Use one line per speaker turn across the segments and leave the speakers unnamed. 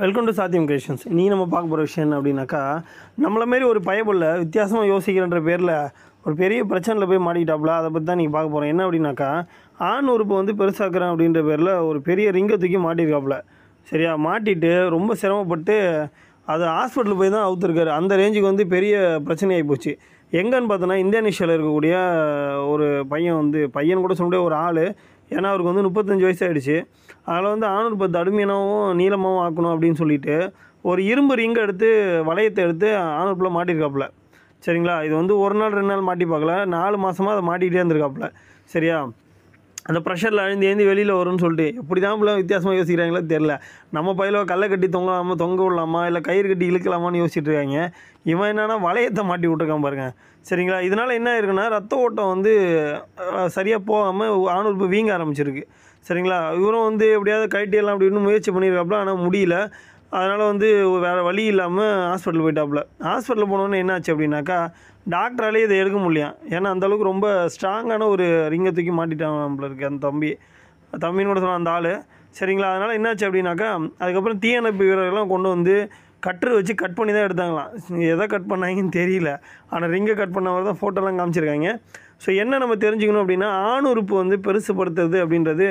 welcome to சாத்தியம் creations நீ நம்ம பார்க்க போகிற விஷயம் அப்படின்னாக்கா நம்மளை மாரி ஒரு பயபுள்ள வித்தியாசமாக யோசிக்கிறன்ற பேரில் ஒரு பெரிய பிரச்சனையில் போய் மாட்டிக்கிட்டாப்புல அதை பற்றி தான் நீங்கள் பார்க்க போகிறோம் என்ன அப்படின்னாக்கா ஆண் உறுப்பு வந்து பெருசாக்குறேன் அப்படின்ற பேரில் ஒரு பெரிய ரிங்கை தூக்கி மாட்டியிருக்காப்புல சரியா மாட்டிட்டு ரொம்ப சிரமப்பட்டு அது ஹாஸ்பிட்டலில் போய் தான் அவுத்துருக்காரு அந்த ரேஞ்சுக்கு வந்து பெரிய பிரச்சனையாகி போச்சு எங்கன்னு பார்த்தோன்னா இந்தோனேஷியாவில் இருக்கக்கூடிய ஒரு பையன் வந்து பையன் கூட சொல்லிட்டு ஒரு ஆள் ஏன்னா அவருக்கு வந்து முப்பத்தஞ்சு வயசு ஆகிடுச்சு அதில் வந்து ஆணூர் பத்து கடுமையாகவும் நீளமாகவும் ஆக்கணும் அப்படின்னு சொல்லிட்டு ஒரு இரும்பு ரிங்கை எடுத்து வளையத்தை எடுத்து ஆணூர்பில் மாட்டியிருக்காப்புல சரிங்களா இது வந்து ஒரு நாள் ரெண்டு நாள் மாட்டி பார்க்கல நாலு மாதமாக அதை மாட்டிக்கிட்டே இருந்திருக்காப்புல சரியா அந்த ப்ரெஷரில் அழிந்து ஏந்தி வெளியில் வரும்னு சொல்லிட்டு எப்படி தான் பிள்ளை வித்தியாசமாக யோசிக்கிறாங்களோ தெரில நம்ம பையில கல்லை கட்டி தொங்கலாமா தொங்க விடலாமா இல்லை கயிறு கட்டி இழுக்கலாமான்னு யோசிச்சுட்டு இருக்காங்க இவன் என்னென்னா வளையத்தை மாட்டி விட்டுருக்கான் பாருங்க சரிங்களா இதனால் என்ன இருக்குன்னா ரத்த ஓட்டம் வந்து சரியாக போகாமல் ஆணுறுப்பு வீங்க ஆரம்பிச்சிருக்கு சரிங்களா இவரும் வந்து எப்படியாவது கழட்டியெல்லாம் அப்படின்னு முயற்சி பண்ணியிருக்காப்புல ஆனால் முடியல அதனால் வந்து வேறு வழி இல்லாமல் ஹாஸ்பிட்டல் போயிட்டாப்புல ஹாஸ்பிட்டல் போனோன்னு என்னாச்சு அப்படின்னாக்கா டாக்டராலே இதை எடுக்க முடியலையாம் ஏன்னா அந்தளவுக்கு ரொம்ப ஸ்ட்ராங்கான ஒரு ரிங்கை தூக்கி மாட்டிட்டான் இருக்கு அந்த தம்பி தம்பின்னு கூட சொன்ன அந்த ஆள் சரிங்களா அதனால் என்னாச்சு அப்படின்னாக்கா அதுக்கப்புறம் தீயணைப்பு வீரர்கள்லாம் கொண்டு வந்து கட்டர் வச்சு கட் பண்ணி தான் எடுத்தாங்களாம் எதை கட் பண்ணாங்கன்னு தெரியல ஆனால் ரிங்கை கட் பண்ணவர் தான் ஃபோட்டோலாம் காமிச்சிருக்காங்க ஸோ என்ன நம்ம தெரிஞ்சுக்கணும் அப்படின்னா ஆண் உறுப்பு வந்து பெருசுப்படுத்துறது அப்படின்றது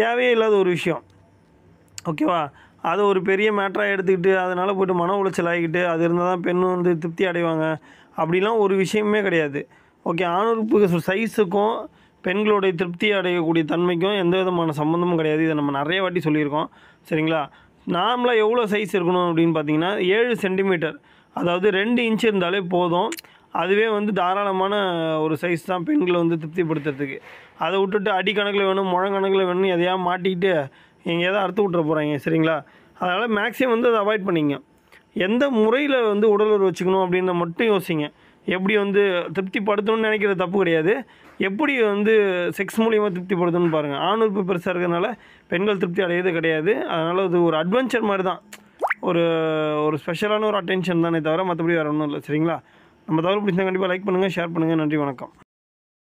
தேவையே இல்லாத ஒரு விஷயம் ஓகேவா அதை ஒரு பெரிய மேட்ராக எடுத்துக்கிட்டு அதனால் போய்ட்டு மன உளைச்சல் ஆகிக்கிட்டு அது இருந்தால் தான் பெண்ணும் வந்து திருப்தி அடைவாங்க அப்படிலாம் ஒரு விஷயமே கிடையாது ஓகே ஆணுறுப்பு சைஸுக்கும் பெண்களுடைய திருப்தி அடையக்கூடிய தன்மைக்கும் எந்த விதமான சம்மந்தமும் கிடையாது இதை நம்ம நிறைய வாட்டி சொல்லியிருக்கோம் சரிங்களா நார்மலாக எவ்வளோ சைஸ் இருக்கணும் அப்படின்னு பார்த்தீங்கன்னா ஏழு சென்டிமீட்டர் அதாவது ரெண்டு இன்ச் இருந்தாலே போதும் அதுவே வந்து தாராளமான ஒரு சைஸ் தான் பெண்களை வந்து திருப்திப்படுத்துறதுக்கு அதை விட்டுட்டு அடிக்கணக்கில் வேணும் முழங்கணக்கில் வேணும் எதையாக மாட்டிக்கிட்டு எங்கேயாவது அறுத்து விட்டுற போகிறாங்க சரிங்களா அதனால் மேக்ஸிமம் வந்து அதை அவாய்ட் பண்ணிங்க எந்த முறையில் வந்து உடலுறவு வச்சுக்கணும் அப்படின்னு மட்டும் யோசிங்க எப்படி வந்து திருப்திப்படுத்தணும்னு நினைக்கிற தப்பு கிடையாது எப்படி வந்து செக்ஸ் மூலியமாக திருப்திப்படுத்தணும்னு பாருங்கள் ஆண் உறுப்பு பெருசாக இருக்கிறதுனால பெண்கள் திருப்தி அடையிறது கிடையாது அதனால் அது ஒரு அட்வென்ச்சர் மாதிரி தான் ஒரு ஒரு ஸ்பெஷலான ஒரு அட்டென்ஷன் தானே தவிர மற்றபடி வேறு ஒன்றும் இல்லை சரிங்களா நம்ம தவிர பிடிச்சா கண்டிப்பாக லைக் பண்ணுங்கள் ஷேர் பண்ணுங்கள் நன்றி வணக்கம்